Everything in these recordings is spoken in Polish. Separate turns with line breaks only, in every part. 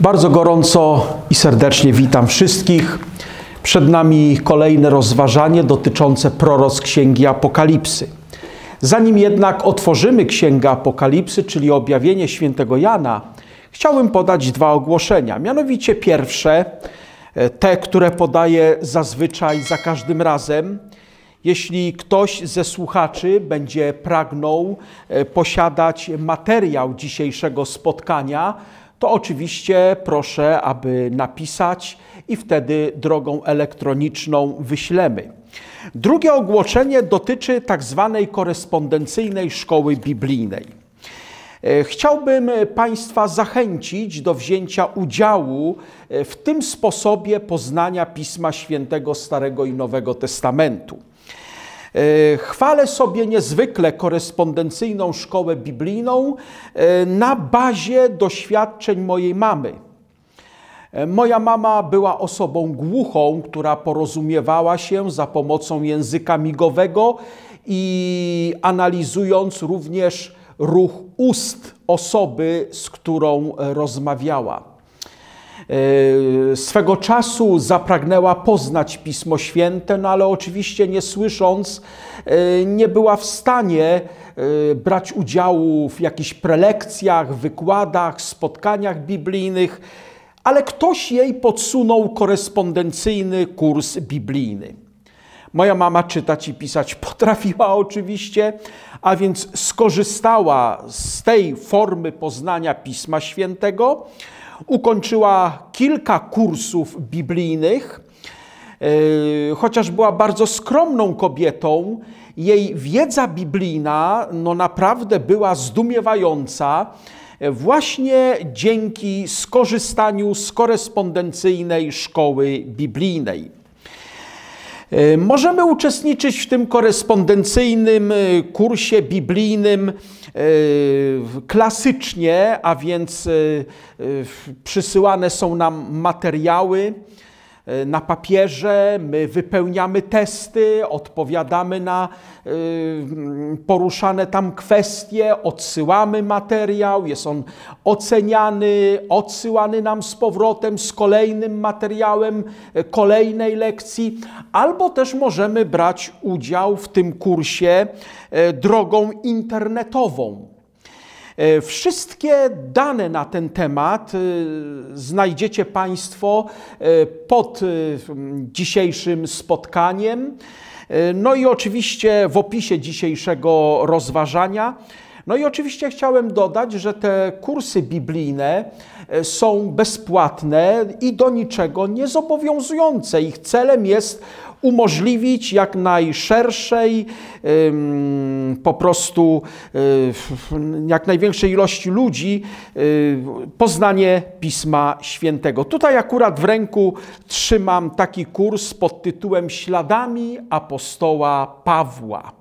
Bardzo gorąco i serdecznie witam wszystkich. Przed nami kolejne rozważanie dotyczące proroc Księgi Apokalipsy. Zanim jednak otworzymy Księgę Apokalipsy, czyli objawienie świętego Jana, chciałbym podać dwa ogłoszenia. Mianowicie pierwsze, e, te, które podaję zazwyczaj za każdym razem. Jeśli ktoś ze słuchaczy będzie pragnął e, posiadać materiał dzisiejszego spotkania, to oczywiście proszę, aby napisać i wtedy drogą elektroniczną wyślemy. Drugie ogłoszenie dotyczy tak zwanej korespondencyjnej szkoły biblijnej. E, chciałbym Państwa zachęcić do wzięcia udziału e, w tym sposobie poznania Pisma Świętego Starego i Nowego Testamentu. E, chwalę sobie niezwykle korespondencyjną szkołę biblijną e, na bazie doświadczeń mojej mamy. E, moja mama była osobą głuchą, która porozumiewała się za pomocą języka migowego i analizując również ruch ust osoby, z którą rozmawiała. E, swego czasu zapragnęła poznać Pismo Święte, no ale oczywiście nie słysząc, e, nie była w stanie e, brać udziału w jakichś prelekcjach, wykładach, spotkaniach biblijnych, ale ktoś jej podsunął korespondencyjny kurs biblijny. Moja mama czytać i pisać potrafiła oczywiście, a więc skorzystała z tej formy poznania Pisma Świętego Ukończyła kilka kursów biblijnych. E, chociaż była bardzo skromną kobietą, jej wiedza biblijna no naprawdę była zdumiewająca e, właśnie dzięki skorzystaniu z korespondencyjnej szkoły biblijnej. E, możemy uczestniczyć w tym korespondencyjnym e, kursie biblijnym e, klasycznie, a więc przysyłane są nam materiały E, na papierze, my wypełniamy testy, odpowiadamy na e, mm, poruszane tam kwestie, odsyłamy materiał, jest on oceniany, odsyłany nam z powrotem z kolejnym materiałem e, kolejnej lekcji, albo też możemy brać udział w tym kursie drogą internetową. E, wszystkie dane na ten temat e, znajdziecie Państwo e, pod dzisiejszym spotkaniem. No i oczywiście w opisie dzisiejszego rozważania. No i oczywiście chciałem dodać, że te kursy biblijne E, są bezpłatne i do niczego niezobowiązujące. Ich celem jest umożliwić jak najszerszej, po prostu e, jak największej ilości ludzi e, poznanie Pisma Świętego. Tutaj akurat w ręku trzymam taki kurs pod tytułem Śladami apostoła Pawła.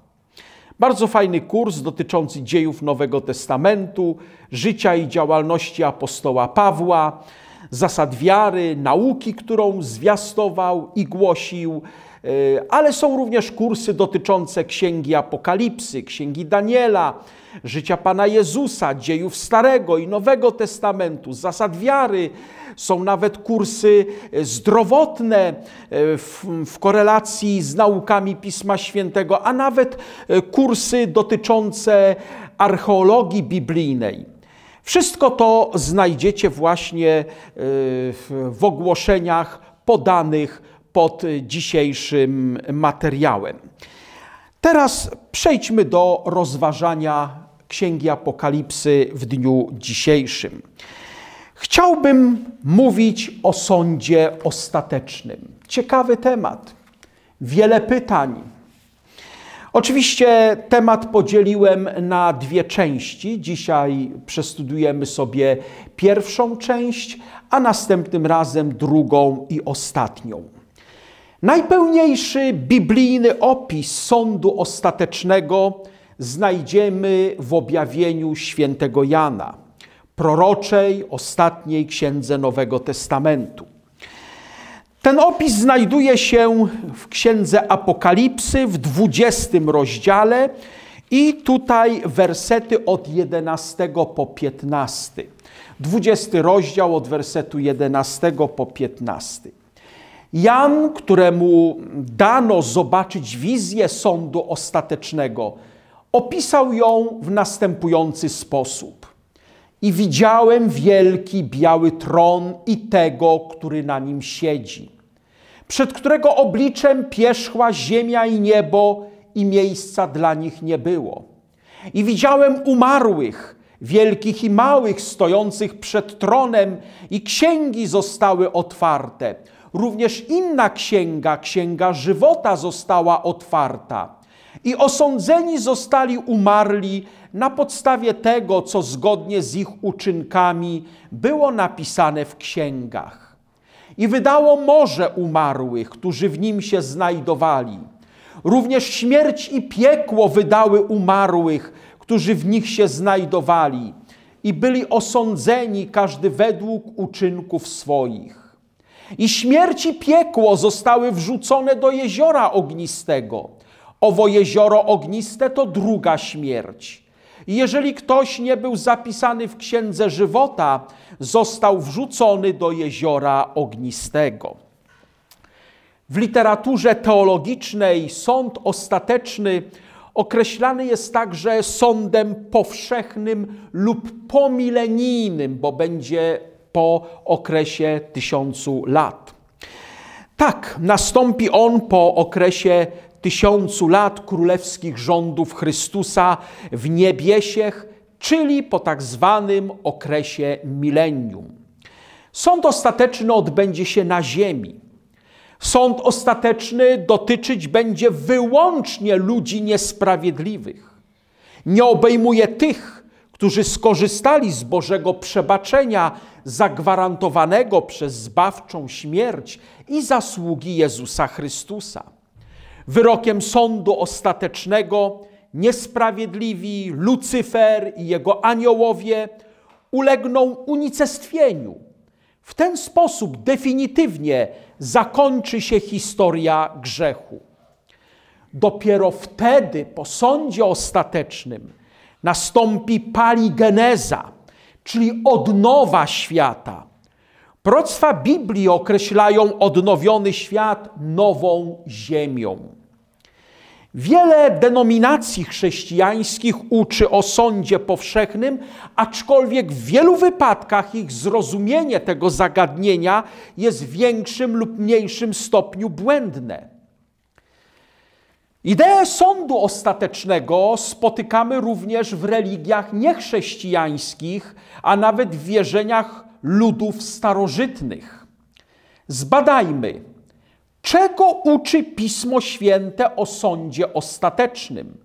Bardzo fajny kurs dotyczący dziejów Nowego Testamentu, życia i działalności apostoła Pawła zasad wiary, nauki, którą zwiastował i głosił, e, ale są również kursy dotyczące Księgi Apokalipsy, Księgi Daniela, życia Pana Jezusa, dziejów Starego i Nowego Testamentu, zasad wiary. Są nawet kursy e, zdrowotne e, w, w korelacji z naukami Pisma Świętego, a nawet kursy dotyczące archeologii biblijnej. Wszystko to znajdziecie właśnie e, w ogłoszeniach podanych pod dzisiejszym materiałem. Teraz przejdźmy do rozważania Księgi Apokalipsy w dniu dzisiejszym. Chciałbym mówić o sądzie ostatecznym. Ciekawy temat, wiele pytań, Oczywiście temat podzieliłem na dwie części. Dzisiaj przestudujemy sobie pierwszą część, a następnym razem drugą i ostatnią. Najpełniejszy biblijny opis sądu ostatecznego znajdziemy w objawieniu świętego Jana, proroczej, ostatniej księdze Nowego Testamentu. Ten opis znajduje się w księdze Apokalipsy w 20 rozdziale i tutaj wersety od 11 po 15. 20 rozdział od wersetu 11 po 15. Jan, któremu dano zobaczyć wizję sądu ostatecznego, opisał ją w następujący sposób. I widziałem wielki biały tron i tego, który na nim siedzi, przed którego obliczem pierzchła ziemia i niebo, i miejsca dla nich nie było. I widziałem umarłych, wielkich i małych, stojących przed tronem, i księgi zostały otwarte. Również inna księga, księga żywota, została otwarta. I osądzeni zostali umarli na podstawie tego, co zgodnie z ich uczynkami było napisane w księgach. I wydało morze umarłych, którzy w nim się znajdowali. Również śmierć i piekło wydały umarłych, którzy w nich się znajdowali i byli osądzeni każdy według uczynków swoich. I śmierć i piekło zostały wrzucone do jeziora ognistego. Owo jezioro ogniste to druga śmierć. Jeżeli ktoś nie był zapisany w księdze żywota, został wrzucony do jeziora ognistego. W literaturze teologicznej sąd ostateczny określany jest także sądem powszechnym lub pomilenijnym, bo będzie po okresie tysiącu lat. Tak, nastąpi on po okresie tysiącu lat królewskich rządów Chrystusa w niebiesiech, czyli po tak zwanym okresie milenium. Sąd ostateczny odbędzie się na ziemi. Sąd ostateczny dotyczyć będzie wyłącznie ludzi niesprawiedliwych. Nie obejmuje tych, którzy skorzystali z Bożego przebaczenia zagwarantowanego przez zbawczą śmierć i zasługi Jezusa Chrystusa wyrokiem sądu ostatecznego niesprawiedliwi Lucyfer i jego aniołowie ulegną unicestwieniu. W ten sposób definitywnie zakończy się historia grzechu. Dopiero wtedy, po sądzie ostatecznym, nastąpi paligeneza, czyli odnowa świata. Proctwa Biblii określają odnowiony świat nową ziemią. Wiele denominacji chrześcijańskich uczy o sądzie powszechnym, aczkolwiek w wielu wypadkach ich zrozumienie tego zagadnienia jest w większym lub mniejszym stopniu błędne. Ideę sądu ostatecznego spotykamy również w religiach niechrześcijańskich, a nawet w wierzeniach ludów starożytnych. Zbadajmy, Czego uczy Pismo Święte o sądzie ostatecznym?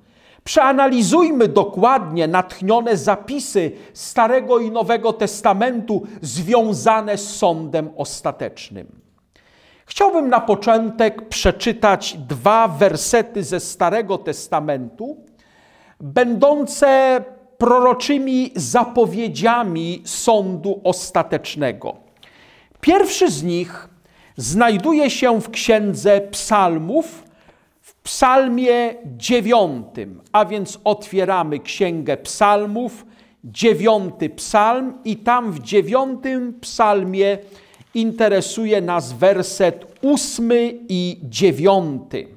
Przeanalizujmy dokładnie natchnione zapisy Starego i Nowego Testamentu związane z sądem ostatecznym. Chciałbym na początek przeczytać dwa wersety ze Starego Testamentu, będące proroczymi zapowiedziami sądu ostatecznego. Pierwszy z nich znajduje się w Księdze Psalmów, w Psalmie dziewiątym, a więc otwieramy Księgę Psalmów, dziewiąty psalm i tam w dziewiątym psalmie interesuje nas werset ósmy i dziewiąty.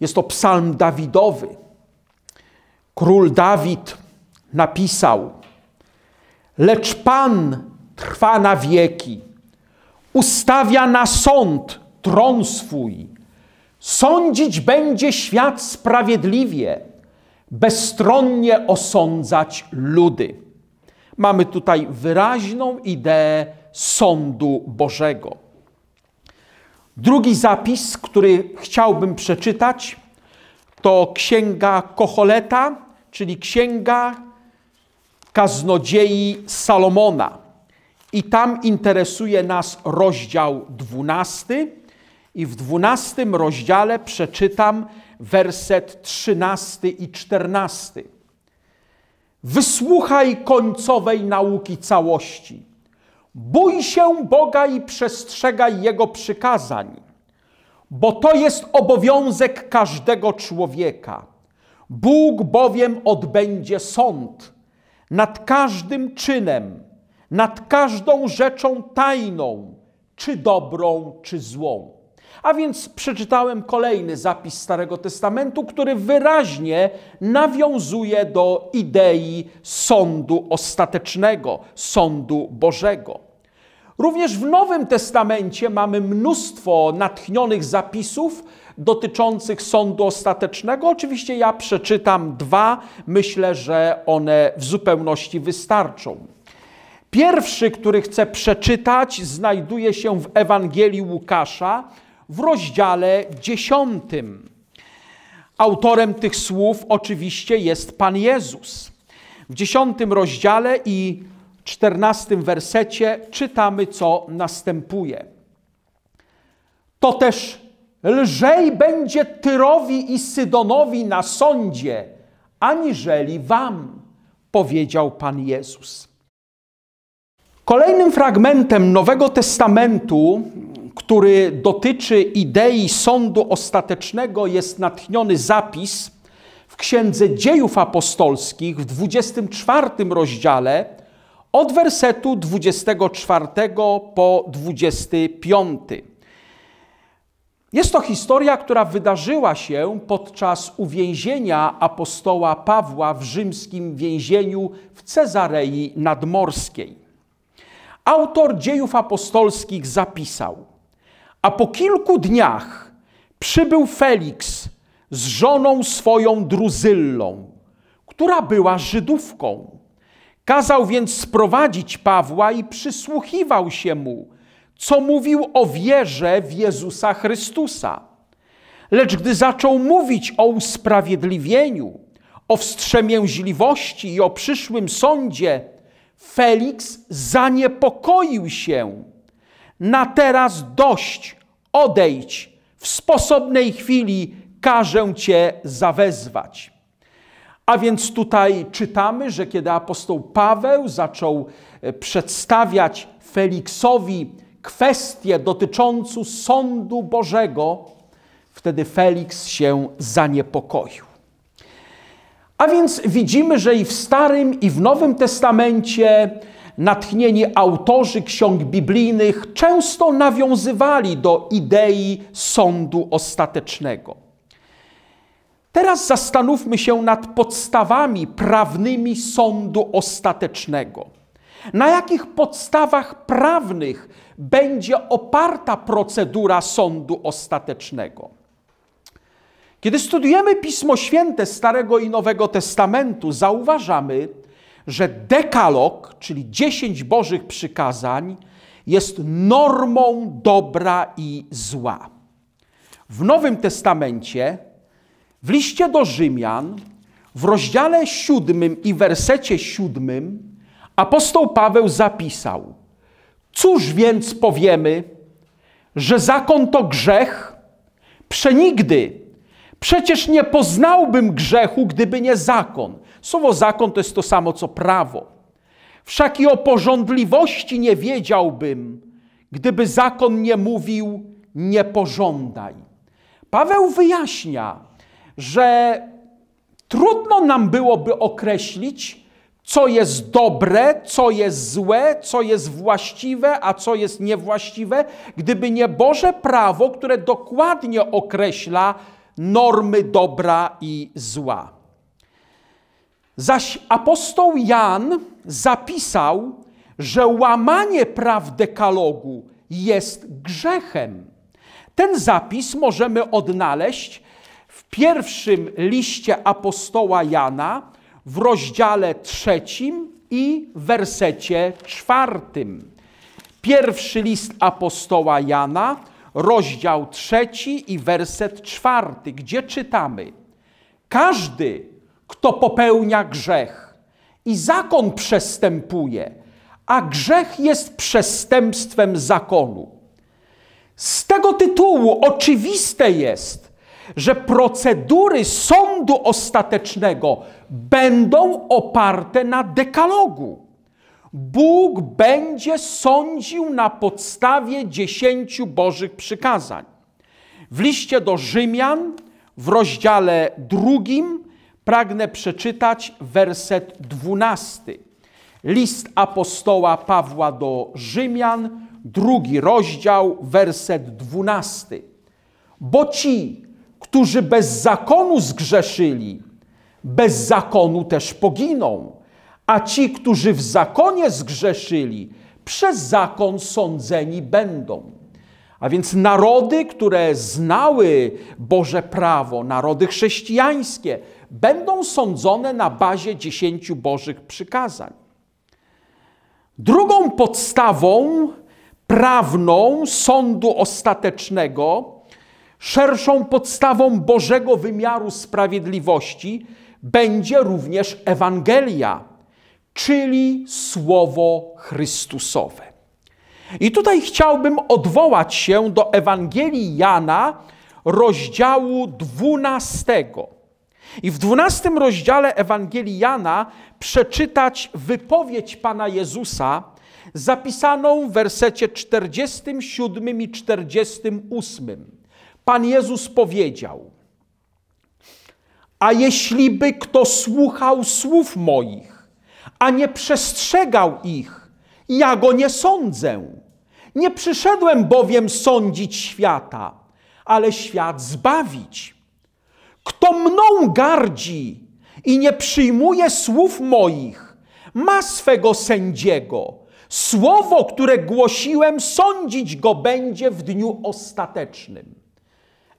Jest to psalm Dawidowy. Król Dawid napisał: Lecz Pan trwa na wieki, Ustawia na sąd tron swój. Sądzić będzie świat sprawiedliwie, bezstronnie osądzać ludy. Mamy tutaj wyraźną ideę sądu Bożego. Drugi zapis, który chciałbym przeczytać, to księga Kocholeta, czyli księga kaznodziei Salomona. I tam interesuje nas rozdział 12. I w 12 rozdziale przeczytam werset 13 i 14. Wysłuchaj końcowej nauki całości. Bój się Boga i przestrzegaj Jego przykazań, bo to jest obowiązek każdego człowieka. Bóg bowiem odbędzie sąd nad każdym czynem nad każdą rzeczą tajną, czy dobrą, czy złą. A więc przeczytałem kolejny zapis Starego Testamentu, który wyraźnie nawiązuje do idei sądu ostatecznego, sądu Bożego. Również w Nowym Testamencie mamy mnóstwo natchnionych zapisów dotyczących sądu ostatecznego. Oczywiście ja przeczytam dwa, myślę, że one w zupełności wystarczą. Pierwszy, który chcę przeczytać, znajduje się w Ewangelii Łukasza w rozdziale 10. Autorem tych słów oczywiście jest Pan Jezus. W 10 rozdziale i 14 wersecie czytamy, co następuje. To też lżej będzie Tyrowi i Sydonowi na sądzie, aniżeli wam, powiedział Pan Jezus. Kolejnym fragmentem Nowego Testamentu, który dotyczy idei sądu ostatecznego, jest natchniony zapis w Księdze Dziejów Apostolskich w 24 rozdziale od wersetu 24 po 25. Jest to historia, która wydarzyła się podczas uwięzienia apostoła Pawła w rzymskim więzieniu w Cezarei Nadmorskiej autor dziejów apostolskich zapisał: A po kilku dniach przybył Felix z żoną swoją Druzyllą, która była Żydówką. Kazał więc sprowadzić Pawła i przysłuchiwał się mu, co mówił o wierze w Jezusa Chrystusa. Lecz gdy zaczął mówić o usprawiedliwieniu, o wstrzemięźliwości i o przyszłym sądzie, Felix zaniepokoił się. Na teraz dość, odejdź, w sposobnej chwili każę cię zawezwać. A więc tutaj czytamy, że kiedy apostoł Paweł zaczął e, przedstawiać Feliksowi kwestię dotyczącą sądu Bożego, wtedy Feliks się zaniepokoił. A więc widzimy, że i w Starym, i w Nowym Testamencie natchnieni autorzy ksiąg biblijnych często nawiązywali do idei sądu ostatecznego. Teraz zastanówmy się nad podstawami prawnymi sądu ostatecznego. Na jakich podstawach prawnych będzie oparta procedura sądu ostatecznego? Kiedy studiujemy Pismo Święte Starego i Nowego Testamentu, zauważamy, że dekalog, czyli dziesięć Bożych przykazań, jest normą dobra i zła. W Nowym Testamencie, w liście do Rzymian, w rozdziale siódmym i wersecie siódmym, apostoł Paweł zapisał: Cóż więc powiemy, że zakon to grzech? Przenigdy Przecież nie poznałbym grzechu, gdyby nie zakon. Słowo zakon to jest to samo co prawo. Wszak i o porządliwości nie wiedziałbym, gdyby zakon nie mówił nie pożądaj. Paweł wyjaśnia, że trudno nam byłoby określić, co jest dobre, co jest złe, co jest właściwe, a co jest niewłaściwe, gdyby nie Boże prawo, które dokładnie określa, normy dobra i zła. Zaś apostoł Jan zapisał, że łamanie praw dekalogu jest grzechem. Ten zapis możemy odnaleźć w pierwszym liście apostoła Jana w rozdziale trzecim i wersecie czwartym. Pierwszy list apostoła Jana, rozdział trzeci i werset czwarty, gdzie czytamy: Każdy, kto popełnia grzech i zakon przestępuje, a grzech jest przestępstwem zakonu. Z tego tytułu oczywiste jest, że procedury sądu ostatecznego będą oparte na dekalogu. Bóg będzie sądził na podstawie dziesięciu Bożych przykazań. W liście do Rzymian w rozdziale drugim pragnę przeczytać werset dwunasty. List apostoła Pawła do Rzymian, drugi rozdział, werset dwunasty. Bo ci, którzy bez zakonu zgrzeszyli, bez zakonu też poginą a ci, którzy w zakonie zgrzeszyli, przez zakon sądzeni będą. A więc narody, które znały Boże prawo, narody chrześcijańskie, będą sądzone na bazie dziesięciu Bożych przykazań. Drugą podstawą prawną sądu ostatecznego, szerszą podstawą Bożego wymiaru sprawiedliwości będzie również Ewangelia czyli Słowo Chrystusowe. I tutaj chciałbym odwołać się do Ewangelii Jana, rozdziału 12. I w 12 rozdziale Ewangelii Jana przeczytać wypowiedź Pana Jezusa, zapisaną w wersecie 47 i 48. Pan Jezus powiedział: A jeśli by kto słuchał słów moich, a nie przestrzegał ich. Ja go nie sądzę. Nie przyszedłem bowiem sądzić świata, ale świat zbawić. Kto mną gardzi i nie przyjmuje słów moich, ma swego sędziego. Słowo, które głosiłem, sądzić go będzie w dniu ostatecznym.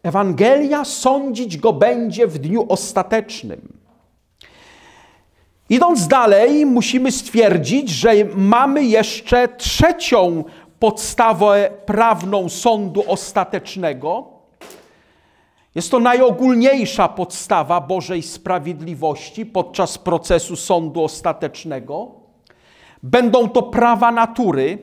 Ewangelia sądzić go będzie w dniu ostatecznym. Idąc dalej, musimy stwierdzić, że mamy jeszcze trzecią podstawę prawną sądu ostatecznego. Jest to najogólniejsza podstawa Bożej sprawiedliwości podczas procesu sądu ostatecznego. Będą to prawa natury,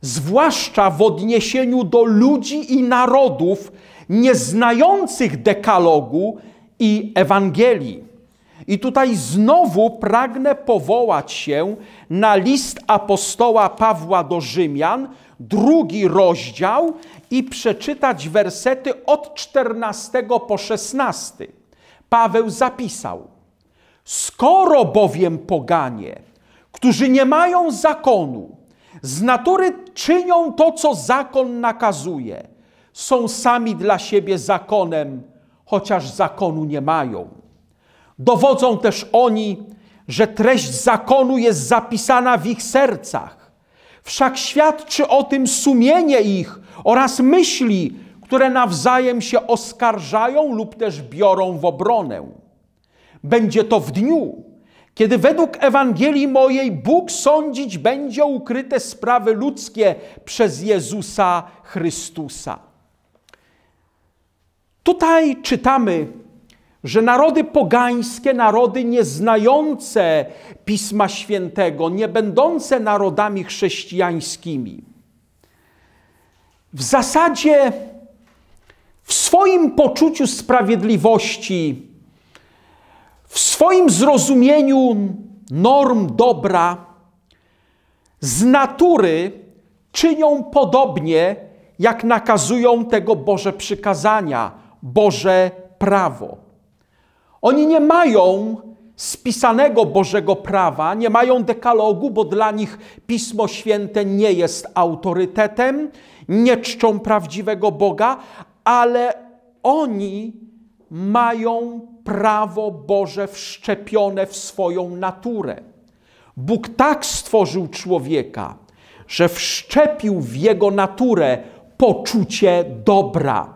zwłaszcza w odniesieniu do ludzi i narodów nieznających dekalogu i Ewangelii. I tutaj znowu pragnę powołać się na list apostoła Pawła do Rzymian, drugi rozdział i przeczytać wersety od 14 po 16. Paweł zapisał: Skoro bowiem poganie, którzy nie mają zakonu, z natury czynią to, co zakon nakazuje, są sami dla siebie zakonem, chociaż zakonu nie mają Dowodzą też oni, że treść zakonu jest zapisana w ich sercach. Wszak świadczy o tym sumienie ich oraz myśli, które nawzajem się oskarżają lub też biorą w obronę. Będzie to w dniu, kiedy według Ewangelii mojej Bóg sądzić będzie ukryte sprawy ludzkie przez Jezusa Chrystusa. Tutaj czytamy że narody pogańskie, narody nieznające Pisma Świętego, nie będące narodami chrześcijańskimi, w zasadzie w swoim poczuciu sprawiedliwości, w swoim zrozumieniu norm dobra, z natury czynią podobnie, jak nakazują tego Boże przykazania, Boże prawo. Oni nie mają spisanego Bożego prawa, nie mają dekalogu, bo dla nich Pismo Święte nie jest autorytetem, nie czczą prawdziwego Boga, ale oni mają prawo Boże wszczepione w swoją naturę. Bóg tak stworzył człowieka, że wszczepił w jego naturę poczucie dobra,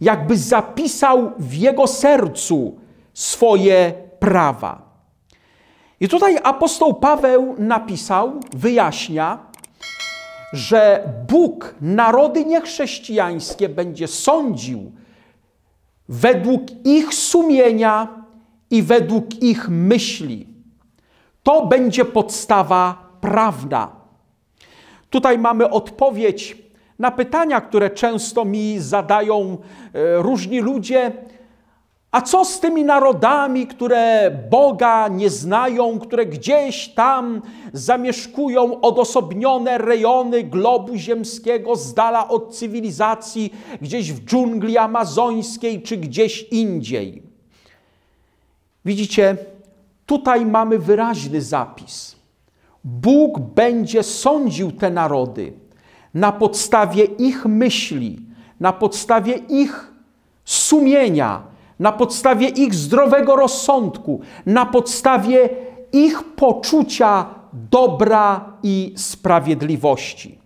jakby zapisał w jego sercu, swoje prawa. I tutaj apostoł Paweł napisał, wyjaśnia, że Bóg narody niechrześcijańskie będzie sądził według ich sumienia i według ich myśli. To będzie podstawa prawna. Tutaj mamy odpowiedź na pytania, które często mi zadają e, różni ludzie, a co z tymi narodami, które Boga nie znają, które gdzieś tam zamieszkują odosobnione rejony globu ziemskiego z dala od cywilizacji, gdzieś w dżungli amazońskiej czy gdzieś indziej? Widzicie, tutaj mamy wyraźny zapis. Bóg będzie sądził te narody na podstawie ich myśli, na podstawie ich sumienia na podstawie ich zdrowego rozsądku, na podstawie ich poczucia dobra i sprawiedliwości.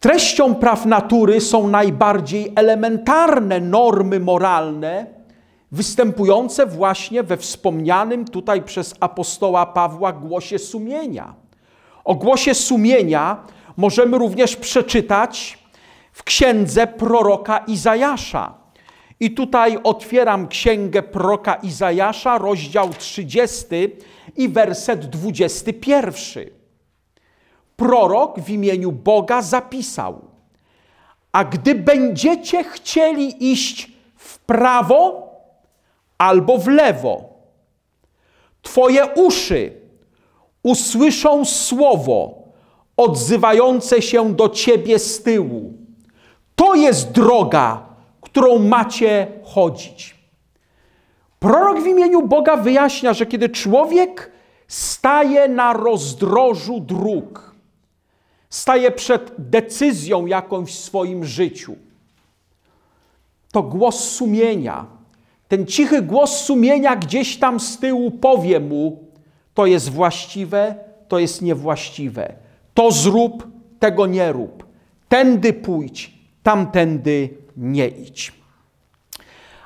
Treścią praw natury są najbardziej elementarne normy moralne, występujące właśnie we wspomnianym tutaj przez apostoła Pawła głosie sumienia. O głosie sumienia możemy również przeczytać w księdze proroka Izajasza. I tutaj otwieram księgę proroka Izajasza, rozdział 30 i werset 21. Prorok w imieniu Boga zapisał: A gdy będziecie chcieli iść w prawo albo w lewo, Twoje uszy usłyszą słowo odzywające się do ciebie z tyłu. To jest droga którą macie chodzić. Prorok w imieniu Boga wyjaśnia, że kiedy człowiek staje na rozdrożu dróg, staje przed decyzją jakąś w swoim życiu, to głos sumienia, ten cichy głos sumienia gdzieś tam z tyłu powie mu: to jest właściwe, to jest niewłaściwe, to zrób, tego nie rób, tędy pójdź, tamtędy nie idź.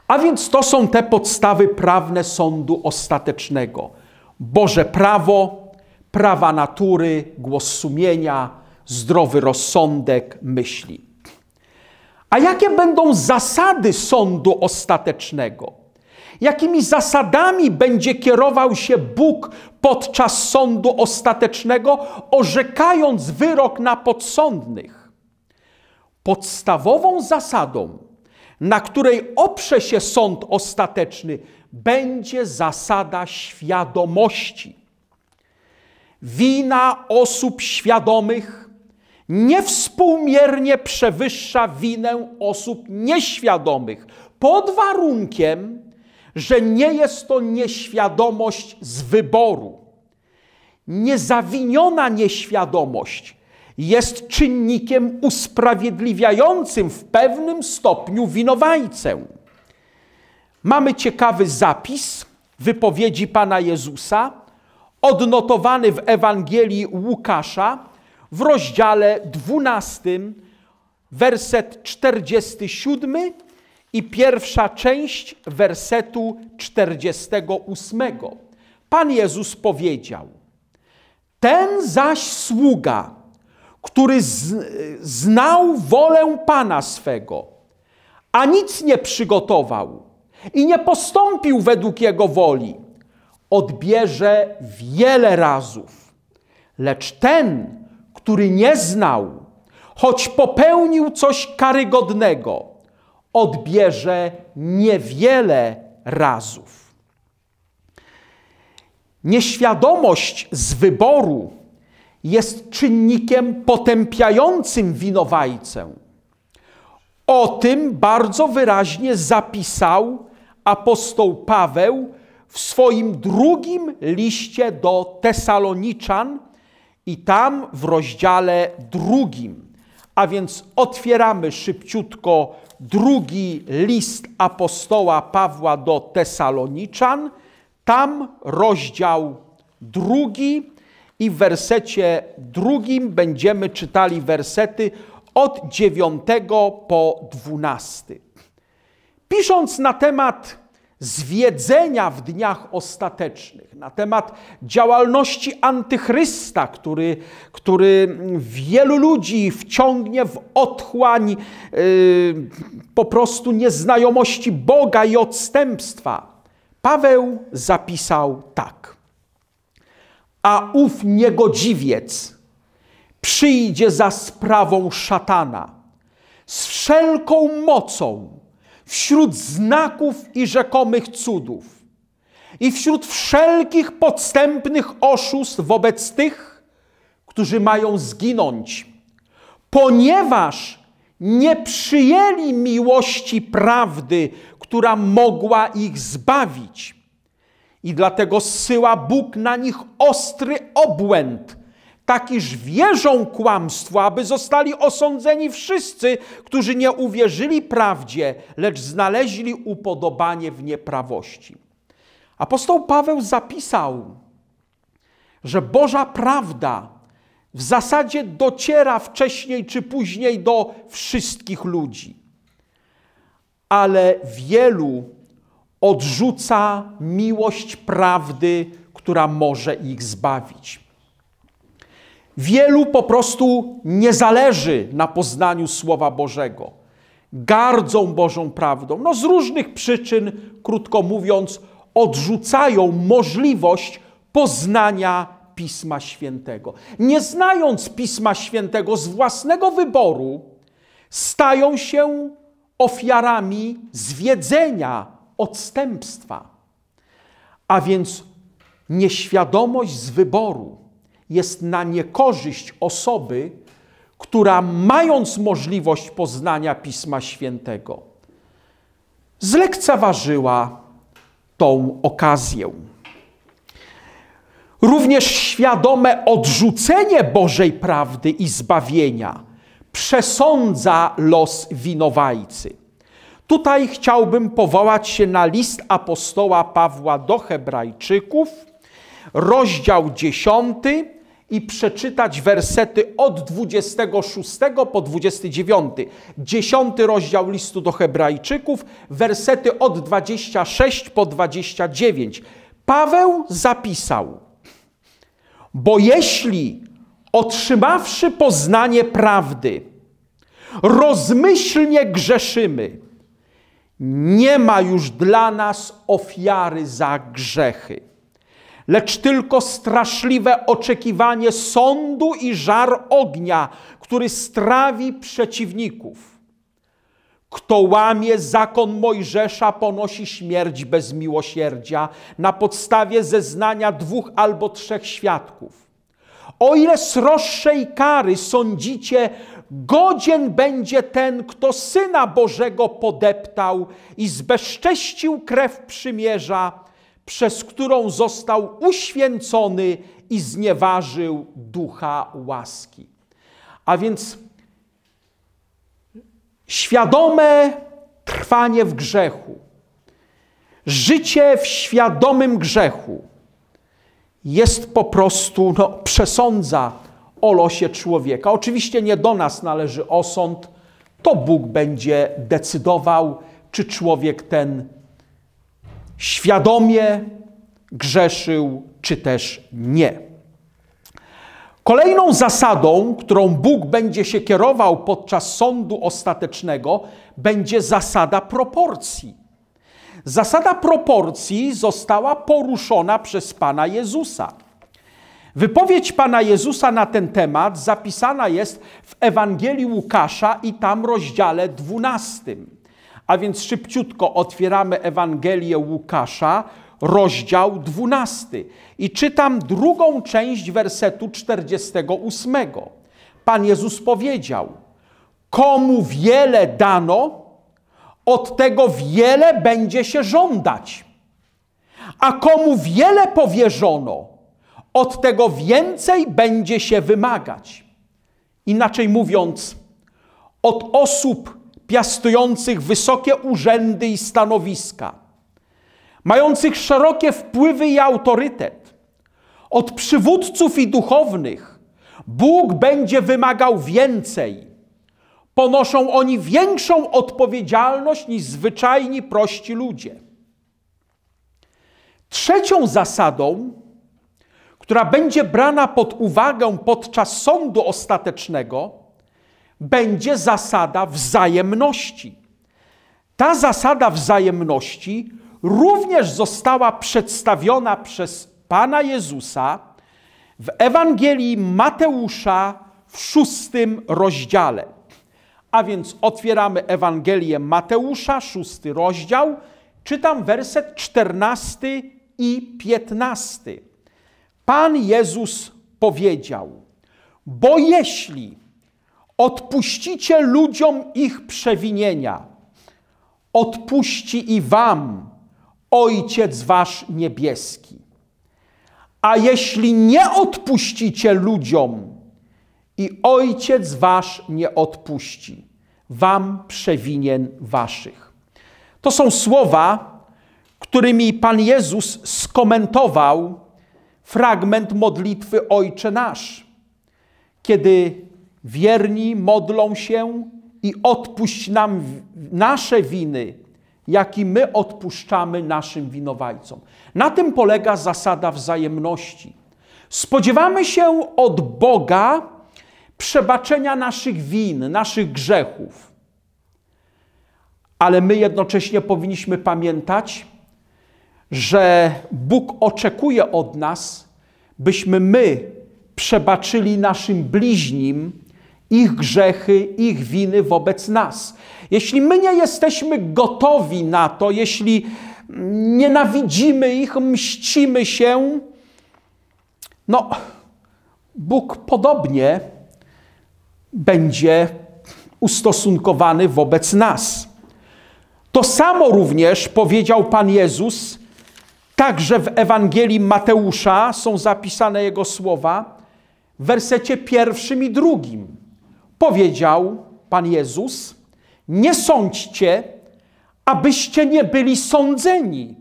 A więc to są te podstawy prawne sądu ostatecznego. Boże prawo, prawa natury, głos sumienia, zdrowy rozsądek, myśli. A jakie będą zasady sądu ostatecznego? Jakimi zasadami będzie kierował się Bóg podczas sądu ostatecznego, orzekając wyrok na podsądnych? podstawową zasadą, na której oprze się sąd ostateczny, będzie zasada świadomości. Wina osób świadomych niewspółmiernie przewyższa winę osób nieświadomych, pod warunkiem, że nie jest to nieświadomość z wyboru. Niezawiniona nieświadomość jest czynnikiem usprawiedliwiającym w pewnym stopniu winowajcę. Mamy ciekawy zapis wypowiedzi Pana Jezusa, odnotowany w Ewangelii Łukasza w rozdziale 12, werset 47 i pierwsza część wersetu 48. Pan Jezus powiedział: Ten zaś sługa, który znał wolę Pana swego, a nic nie przygotował i nie postąpił według Jego woli, odbierze wiele razów. Lecz ten, który nie znał, choć popełnił coś karygodnego, odbierze niewiele razów. Nieświadomość z wyboru jest czynnikiem potępiającym winowajcę. O tym bardzo wyraźnie zapisał apostoł Paweł w swoim drugim liście do Tesaloniczan i tam w rozdziale drugim. A więc otwieramy szybciutko drugi list apostoła Pawła do Tesaloniczan. Tam rozdział drugi i w wersecie drugim będziemy czytali wersety od 9 po 12. Pisząc na temat zwiedzenia w dniach ostatecznych, na temat działalności antychrysta, który, który wielu ludzi wciągnie w otchłań yy, po prostu nieznajomości Boga i odstępstwa, Paweł zapisał tak a ów niegodziwiec przyjdzie za sprawą szatana z wszelką mocą wśród znaków i rzekomych cudów i wśród wszelkich podstępnych oszustw wobec tych, którzy mają zginąć, ponieważ nie przyjęli miłości prawdy, która mogła ich zbawić i dlatego zsyła Bóg na nich ostry obłęd, takiż wierzą kłamstwo, aby zostali osądzeni wszyscy, którzy nie uwierzyli prawdzie, lecz znaleźli upodobanie w nieprawości. Apostoł Paweł zapisał, że Boża prawda w zasadzie dociera wcześniej czy później do wszystkich ludzi. Ale wielu odrzuca miłość prawdy, która może ich zbawić. Wielu po prostu nie zależy na poznaniu Słowa Bożego. Gardzą Bożą prawdą. No z różnych przyczyn, krótko mówiąc, odrzucają możliwość poznania Pisma Świętego. Nie znając Pisma Świętego z własnego wyboru, stają się ofiarami zwiedzenia odstępstwa. A więc nieświadomość z wyboru jest na niekorzyść osoby, która mając możliwość poznania Pisma Świętego, zlekceważyła tą okazję. Również świadome odrzucenie Bożej prawdy i zbawienia przesądza los winowajcy. Tutaj chciałbym powołać się na list apostoła Pawła do Hebrajczyków, rozdział 10 i przeczytać wersety od 26 po 29. 10 rozdział listu do Hebrajczyków, wersety od 26 po 29. Paweł zapisał: Bo jeśli otrzymawszy poznanie prawdy, rozmyślnie grzeszymy, nie ma już dla nas ofiary za grzechy, lecz tylko straszliwe oczekiwanie sądu i żar ognia, który strawi przeciwników. Kto łamie zakon Mojżesza, ponosi śmierć bez miłosierdzia na podstawie zeznania dwóch albo trzech świadków. O ile sroższej kary sądzicie, godzien będzie ten, kto Syna Bożego podeptał i zbezcześcił krew przymierza, przez którą został uświęcony i znieważył ducha łaski. A więc świadome trwanie w grzechu, życie w świadomym grzechu, jest po prostu, no, przesądza o losie człowieka. Oczywiście nie do nas należy osąd, to Bóg będzie decydował, czy człowiek ten świadomie grzeszył, czy też nie. Kolejną zasadą, którą Bóg będzie się kierował podczas sądu ostatecznego, będzie zasada proporcji. Zasada proporcji została poruszona przez Pana Jezusa. Wypowiedź Pana Jezusa na ten temat zapisana jest w Ewangelii Łukasza i tam rozdziale 12. A więc szybciutko otwieramy Ewangelię Łukasza, rozdział 12 i czytam drugą część wersetu 48. Pan Jezus powiedział: Komu wiele dano, od tego wiele będzie się żądać. A komu wiele powierzono, od tego więcej będzie się wymagać. Inaczej mówiąc, od osób piastujących wysokie urzędy i stanowiska, mających szerokie wpływy i autorytet, od przywódców i duchownych, Bóg będzie wymagał więcej ponoszą oni większą odpowiedzialność niż zwyczajni prości ludzie. Trzecią zasadą, która będzie brana pod uwagę podczas sądu ostatecznego, będzie zasada wzajemności. Ta zasada wzajemności również została przedstawiona przez Pana Jezusa w Ewangelii Mateusza w szóstym rozdziale. A więc otwieramy Ewangelię Mateusza, szósty rozdział, czytam werset czternasty i piętnasty. Pan Jezus powiedział: Bo jeśli odpuścicie ludziom ich przewinienia, odpuści i wam Ojciec Wasz Niebieski. A jeśli nie odpuścicie ludziom i ojciec wasz nie odpuści. Wam przewinien waszych. To są słowa, którymi Pan Jezus skomentował fragment modlitwy Ojcze Nasz. Kiedy wierni modlą się i odpuść nam nasze winy, i my odpuszczamy naszym winowajcom. Na tym polega zasada wzajemności. Spodziewamy się od Boga przebaczenia naszych win, naszych grzechów. Ale my jednocześnie powinniśmy pamiętać, że Bóg oczekuje od nas, byśmy my przebaczyli naszym bliźnim ich grzechy, ich winy wobec nas. Jeśli my nie jesteśmy gotowi na to, jeśli nienawidzimy ich, mścimy się, no, Bóg podobnie będzie ustosunkowany wobec nas. To samo również powiedział Pan Jezus, także w Ewangelii Mateusza są zapisane Jego słowa, w wersecie pierwszym i drugim. Powiedział Pan Jezus, nie sądźcie, abyście nie byli sądzeni,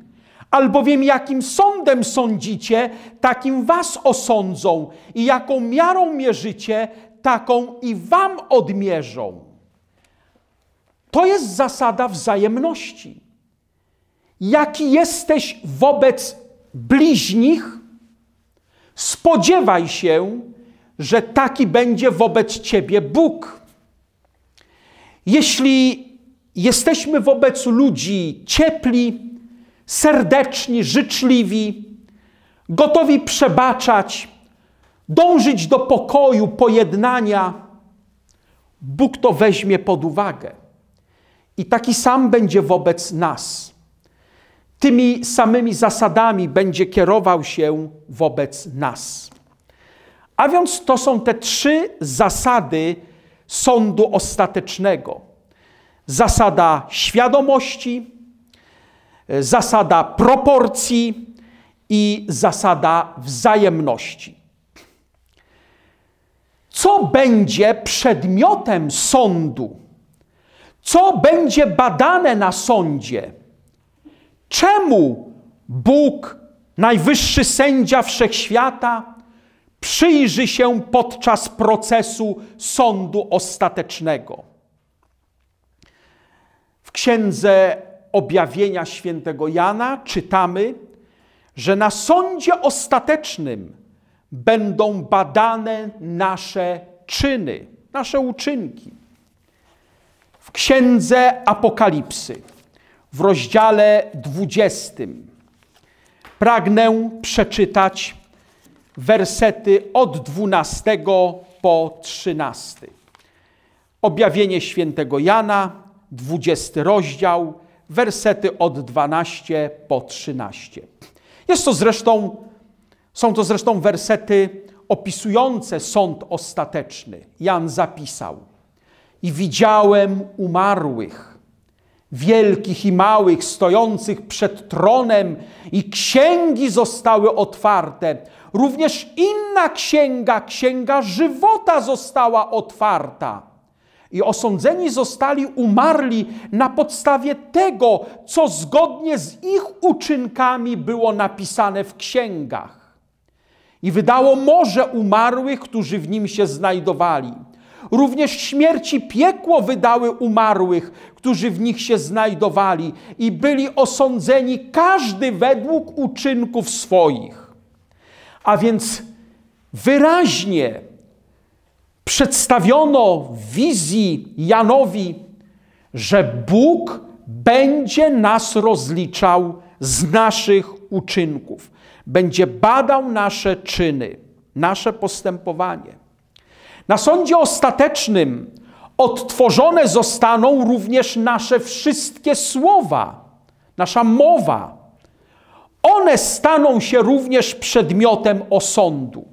albowiem jakim sądem sądzicie, takim was osądzą i jaką miarą mierzycie, taką i wam odmierzą. To jest zasada wzajemności. Jaki jesteś wobec bliźnich, spodziewaj się, że taki będzie wobec ciebie Bóg. Jeśli jesteśmy wobec ludzi ciepli, serdeczni, życzliwi, gotowi przebaczać, dążyć do pokoju, pojednania, Bóg to weźmie pod uwagę. I taki sam będzie wobec nas. Tymi samymi zasadami będzie kierował się wobec nas. A więc to są te trzy zasady sądu ostatecznego: zasada świadomości, zasada proporcji i zasada wzajemności co będzie przedmiotem sądu, co będzie badane na sądzie, czemu Bóg, najwyższy sędzia wszechświata, przyjrzy się podczas procesu sądu ostatecznego. W księdze objawienia świętego Jana czytamy, że na sądzie ostatecznym będą badane nasze czyny, nasze uczynki. W Księdze Apokalipsy, w rozdziale 20, pragnę przeczytać wersety od 12 po 13. Objawienie świętego Jana, 20 rozdział, wersety od 12 po 13. Jest to zresztą są to zresztą wersety opisujące sąd ostateczny. Jan zapisał: I widziałem umarłych, wielkich i małych, stojących przed tronem, i księgi zostały otwarte. Również inna księga, księga żywota, została otwarta i osądzeni zostali umarli na podstawie tego, co zgodnie z ich uczynkami było napisane w księgach i wydało morze umarłych, którzy w nim się znajdowali. Również śmierci piekło wydały umarłych, którzy w nich się znajdowali i byli osądzeni każdy według uczynków swoich. A więc wyraźnie przedstawiono w wizji Janowi, że Bóg będzie nas rozliczał z naszych uczynków będzie badał nasze czyny, nasze postępowanie. Na sądzie ostatecznym odtworzone zostaną również nasze wszystkie słowa, nasza mowa. One staną się również przedmiotem osądu.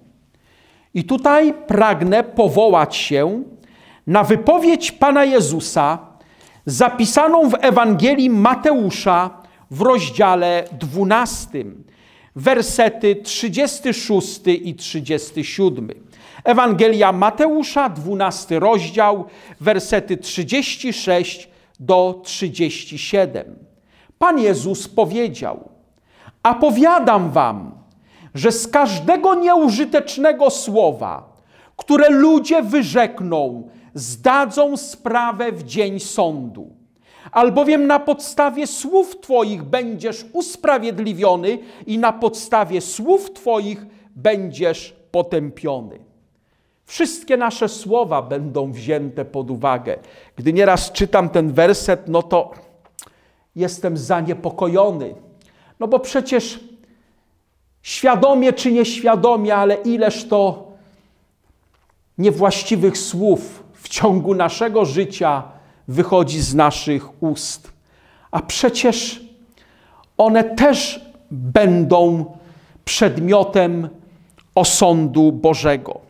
I tutaj pragnę powołać się na wypowiedź Pana Jezusa zapisaną w Ewangelii Mateusza w rozdziale 12 wersety 36 i 37. Ewangelia Mateusza, 12 rozdział, wersety 36 do 37. Pan Jezus powiedział: A powiadam wam, że z każdego nieużytecznego słowa, które ludzie wyrzekną, zdadzą sprawę w dzień sądu albowiem na podstawie słów Twoich będziesz usprawiedliwiony i na podstawie słów Twoich będziesz potępiony. Wszystkie nasze słowa będą wzięte pod uwagę. Gdy nieraz czytam ten werset, no to jestem zaniepokojony. No bo przecież świadomie czy nieświadomie, ale ileż to niewłaściwych słów w ciągu naszego życia wychodzi z naszych ust. A przecież one też będą przedmiotem osądu Bożego.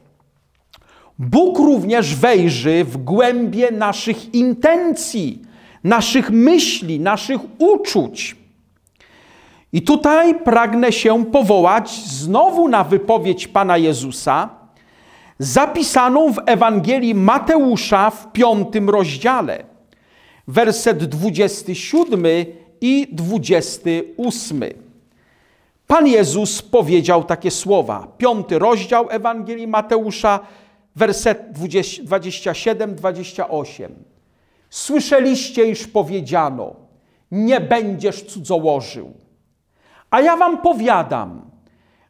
Bóg również wejrzy w głębie naszych intencji, naszych myśli, naszych uczuć. I tutaj pragnę się powołać znowu na wypowiedź Pana Jezusa, zapisaną w Ewangelii Mateusza w piątym rozdziale werset 27 i 28. Pan Jezus powiedział takie słowa. Piąty rozdział Ewangelii Mateusza, werset 27-28. Słyszeliście, iż powiedziano, nie będziesz cudzołożył. A ja wam powiadam,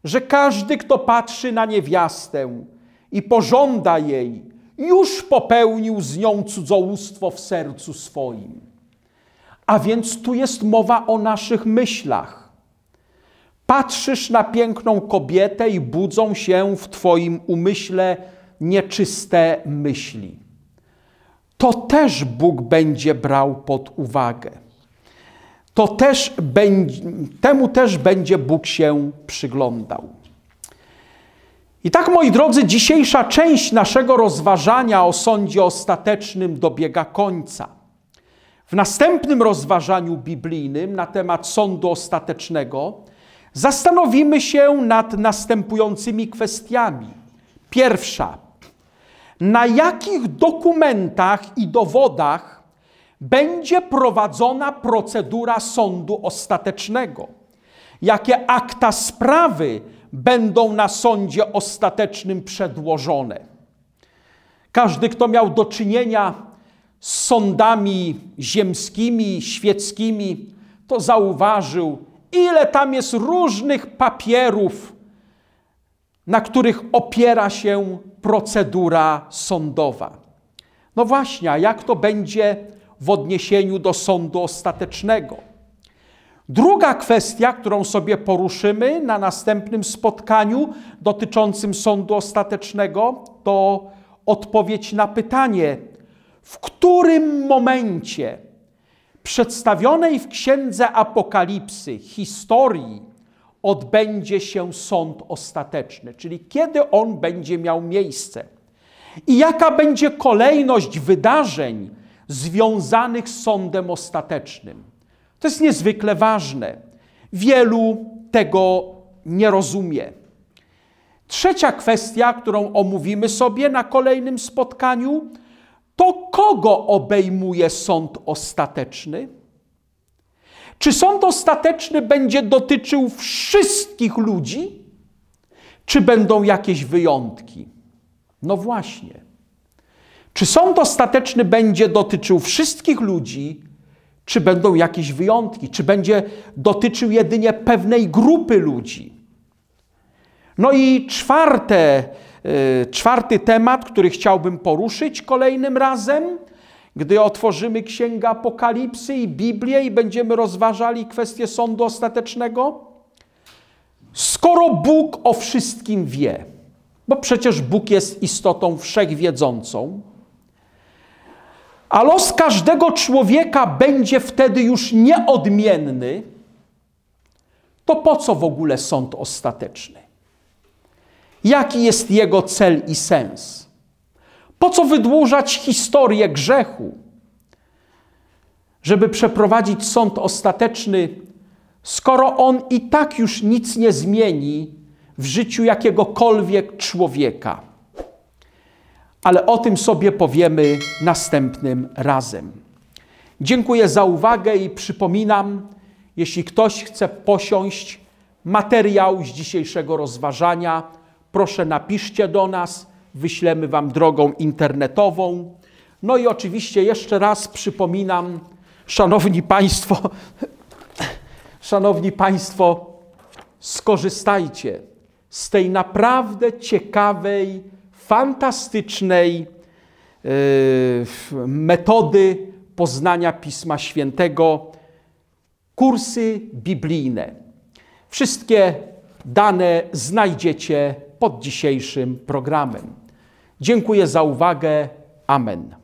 że każdy, kto patrzy na niewiastę i pożąda jej, już popełnił z nią cudzołóstwo w sercu swoim. A więc tu jest mowa o naszych myślach. Patrzysz na piękną kobietę i budzą się w Twoim umyśle nieczyste myśli. To też Bóg będzie brał pod uwagę. To też będzie, temu też będzie Bóg się przyglądał. I tak, moi drodzy, dzisiejsza część naszego rozważania o sądzie ostatecznym dobiega końca. W następnym rozważaniu biblijnym na temat sądu ostatecznego zastanowimy się nad następującymi kwestiami. Pierwsza, na jakich dokumentach i dowodach będzie prowadzona procedura sądu ostatecznego? Jakie akta sprawy będą na sądzie ostatecznym przedłożone. Każdy, kto miał do czynienia z sądami ziemskimi, świeckimi, to zauważył, ile tam jest różnych papierów, na których opiera się procedura sądowa. No właśnie, a jak to będzie w odniesieniu do sądu ostatecznego? Druga kwestia, którą sobie poruszymy na następnym spotkaniu dotyczącym sądu ostatecznego, to odpowiedź na pytanie, w którym momencie przedstawionej w Księdze Apokalipsy historii odbędzie się sąd ostateczny, czyli kiedy on będzie miał miejsce i jaka będzie kolejność wydarzeń związanych z sądem ostatecznym. To jest niezwykle ważne. Wielu tego nie rozumie. Trzecia kwestia, którą omówimy sobie na kolejnym spotkaniu, to kogo obejmuje sąd ostateczny? Czy sąd ostateczny będzie dotyczył wszystkich ludzi, czy będą jakieś wyjątki? No właśnie. Czy sąd ostateczny będzie dotyczył wszystkich ludzi, czy będą jakieś wyjątki? Czy będzie dotyczył jedynie pewnej grupy ludzi? No i czwarte, y, czwarty temat, który chciałbym poruszyć kolejnym razem, gdy otworzymy Księgę Apokalipsy i Biblię i będziemy rozważali kwestię sądu ostatecznego. Skoro Bóg o wszystkim wie, bo przecież Bóg jest istotą wszechwiedzącą, a los każdego człowieka będzie wtedy już nieodmienny, to po co w ogóle sąd ostateczny? Jaki jest jego cel i sens? Po co wydłużać historię grzechu? Żeby przeprowadzić sąd ostateczny, skoro on i tak już nic nie zmieni w życiu jakiegokolwiek człowieka ale o tym sobie powiemy następnym razem. Dziękuję za uwagę i przypominam, jeśli ktoś chce posiąść materiał z dzisiejszego rozważania, proszę napiszcie do nas, wyślemy Wam drogą internetową. No i oczywiście jeszcze raz przypominam, szanowni Państwo, szanowni Państwo, skorzystajcie z tej naprawdę ciekawej, fantastycznej e, metody poznania Pisma Świętego, kursy biblijne. Wszystkie dane znajdziecie pod dzisiejszym programem. Dziękuję za uwagę. Amen.